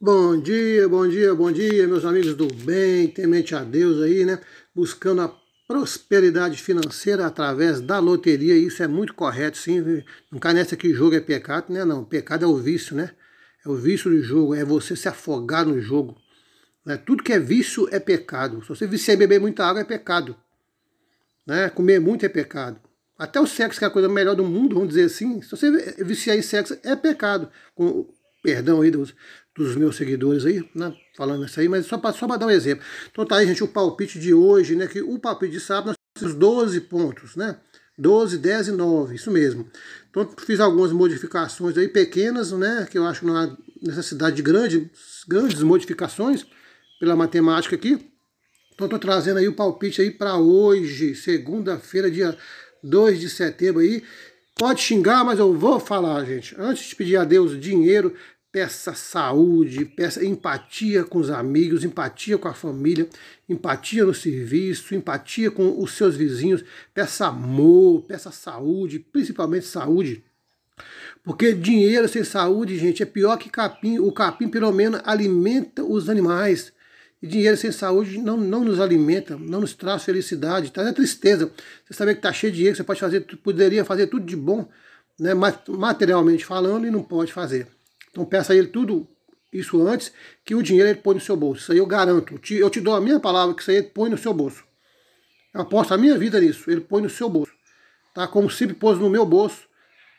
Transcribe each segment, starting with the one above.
Bom dia, bom dia, bom dia, meus amigos do bem, temente a Deus aí, né? Buscando a prosperidade financeira através da loteria, isso é muito correto, sim. Não cai nessa que jogo é pecado, né? Não, pecado é o vício, né? É o vício do jogo, é você se afogar no jogo. Né? Tudo que é vício é pecado. Se você viciar em beber muita água, é pecado. Né? Comer muito é pecado. Até o sexo, que é a coisa melhor do mundo, vamos dizer assim, se você viciar em sexo, é pecado. Com perdão aí dos, dos meus seguidores aí, né, falando isso aí, mas só para só dar um exemplo. Então tá aí, gente, o palpite de hoje, né, que o palpite de sábado nós temos 12 pontos, né, 12, 10 e 9, isso mesmo. Então fiz algumas modificações aí pequenas, né, que eu acho que não há necessidade de grandes grandes modificações pela matemática aqui. Então estou trazendo aí o palpite aí para hoje, segunda-feira, dia 2 de setembro aí. Pode xingar, mas eu vou falar, gente. Antes de pedir a Deus dinheiro, peça saúde, peça empatia com os amigos, empatia com a família, empatia no serviço, empatia com os seus vizinhos, peça amor, peça saúde, principalmente saúde. Porque dinheiro sem saúde, gente, é pior que capim. O capim, pelo menos, alimenta os animais. E dinheiro sem saúde não, não nos alimenta, não nos traz felicidade, traz a tristeza. Você sabe que está cheio de dinheiro, você pode fazer, poderia fazer tudo de bom, né, materialmente falando, e não pode fazer. Então peça a ele tudo isso antes, que o dinheiro ele põe no seu bolso. Isso aí eu garanto. Eu te dou a minha palavra que isso aí ele põe no seu bolso. Eu aposto a minha vida nisso. Ele põe no seu bolso. Tá? Como sempre pôs no meu bolso,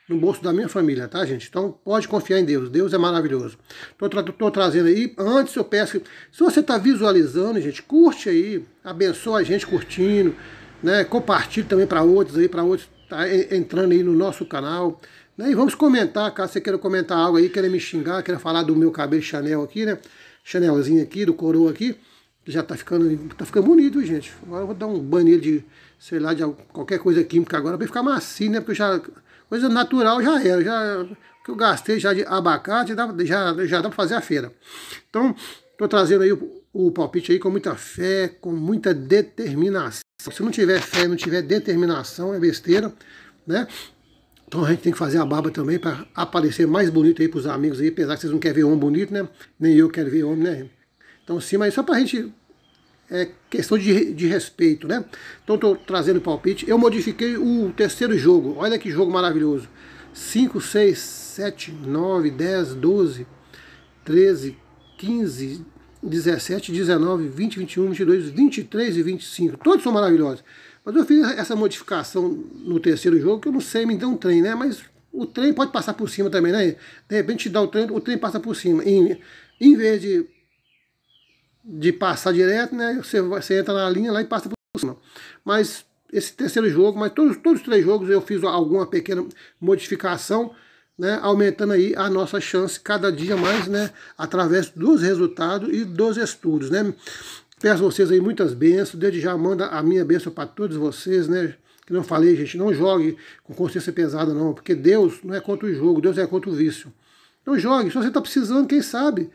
no bolso da minha família, tá, gente? Então pode confiar em Deus. Deus é maravilhoso. Tô, tra tô trazendo aí. Antes eu peço. Se você está visualizando, gente, curte aí. Abençoa a gente curtindo. Né? Compartilhe também para outros aí, para outros tá entrando aí no nosso canal. Né? E vamos comentar, caso você queira comentar algo aí, queira me xingar, queira falar do meu cabelo Chanel aqui, né? Chanelzinho aqui, do coroa aqui. Já tá ficando, tá ficando bonito, gente. Agora eu vou dar um banho de, sei lá, de qualquer coisa química agora pra ficar macio, né? Porque já. Coisa natural já era. Já, que eu gastei já de abacate, já, já, já dá pra fazer a feira. Então, tô trazendo aí o, o palpite aí com muita fé, com muita determinação. Se não tiver fé, não tiver determinação, é besteira, né? Então a gente tem que fazer a barba também para aparecer mais bonito aí para os amigos aí, apesar que vocês não querem ver homem bonito, né? Nem eu quero ver homem, né? Então sim, mas só para a gente... É questão de, de respeito, né? Então estou trazendo palpite. Eu modifiquei o terceiro jogo. Olha que jogo maravilhoso. 5, 6, 7, 9, 10, 12, 13, 15, 17, 19, 20, 21, 22, 23 e 25. Todos são maravilhosos. Mas eu fiz essa modificação no terceiro jogo, que eu não sei, me deu um trem, né? Mas o trem pode passar por cima também, né? De repente dá o trem, o trem passa por cima. Em, em vez de, de passar direto, né? Você, você entra na linha lá e passa por cima. Mas esse terceiro jogo, mas todos, todos os três jogos eu fiz alguma pequena modificação, né? Aumentando aí a nossa chance cada dia mais, né? Através dos resultados e dos estudos, né? Peço a vocês aí muitas bênçãos. Desde já manda a minha bênção para todos vocês, né? Que não falei, gente, não jogue com consciência pesada, não, porque Deus não é contra o jogo, Deus é contra o vício. Não jogue, se você está precisando, quem sabe?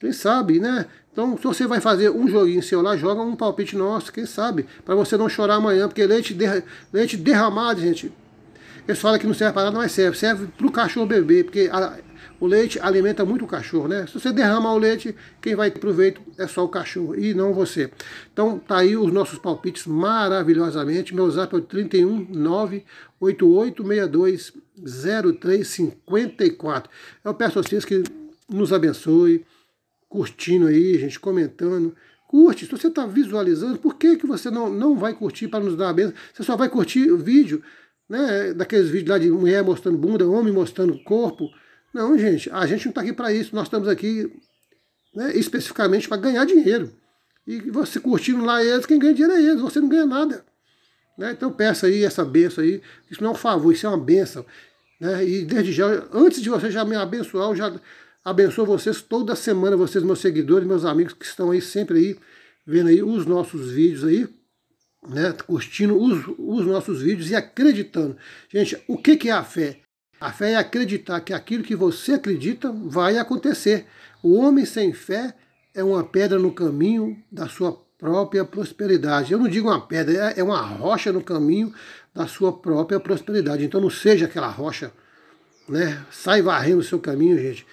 Quem sabe, né? Então, se você vai fazer um joguinho seu lá, joga um palpite nosso, quem sabe? Para você não chorar amanhã, porque leite, leite derramado, gente. Eles falam que não serve para nada, mas serve. Serve para o cachorro beber, porque a, o leite alimenta muito o cachorro, né? Se você derramar o leite, quem vai ter proveito é só o cachorro e não você. Então tá aí os nossos palpites maravilhosamente. Meu zap é o 319 8862 0354. Eu peço a vocês que nos abençoe, curtindo aí, gente, comentando. Curte, se você está visualizando, por que, que você não, não vai curtir para nos dar a benção? Você só vai curtir o vídeo, né? Daqueles vídeos lá de mulher mostrando bunda, homem mostrando corpo. Não, gente, a gente não está aqui para isso. Nós estamos aqui né, especificamente para ganhar dinheiro. E você curtindo lá eles, quem ganha dinheiro é eles, você não ganha nada. Né? Então peça aí essa benção aí. Isso não é um favor, isso é uma benção. Né? E desde já, antes de você já me abençoar, eu já abençoo vocês toda semana, vocês, meus seguidores, meus amigos que estão aí sempre aí, vendo aí os nossos vídeos aí, né? Curtindo os, os nossos vídeos e acreditando. Gente, o que, que é a fé? A fé é acreditar que aquilo que você acredita vai acontecer. O homem sem fé é uma pedra no caminho da sua própria prosperidade. Eu não digo uma pedra, é, é uma rocha no caminho da sua própria prosperidade. Então não seja aquela rocha, né? Sai varrendo o seu caminho, gente.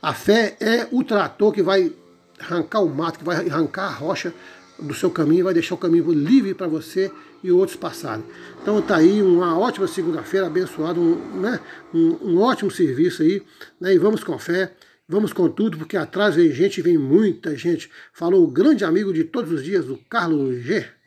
A fé é o trator que vai arrancar o mato, que vai arrancar a rocha do seu caminho, vai deixar o caminho livre para você e outros passarem. Então tá aí uma ótima segunda-feira, abençoado, um, né, um, um, ótimo serviço aí, né, e vamos com fé, vamos com tudo, porque atrás vem gente, vem muita gente. Falou o grande amigo de todos os dias, o Carlos G.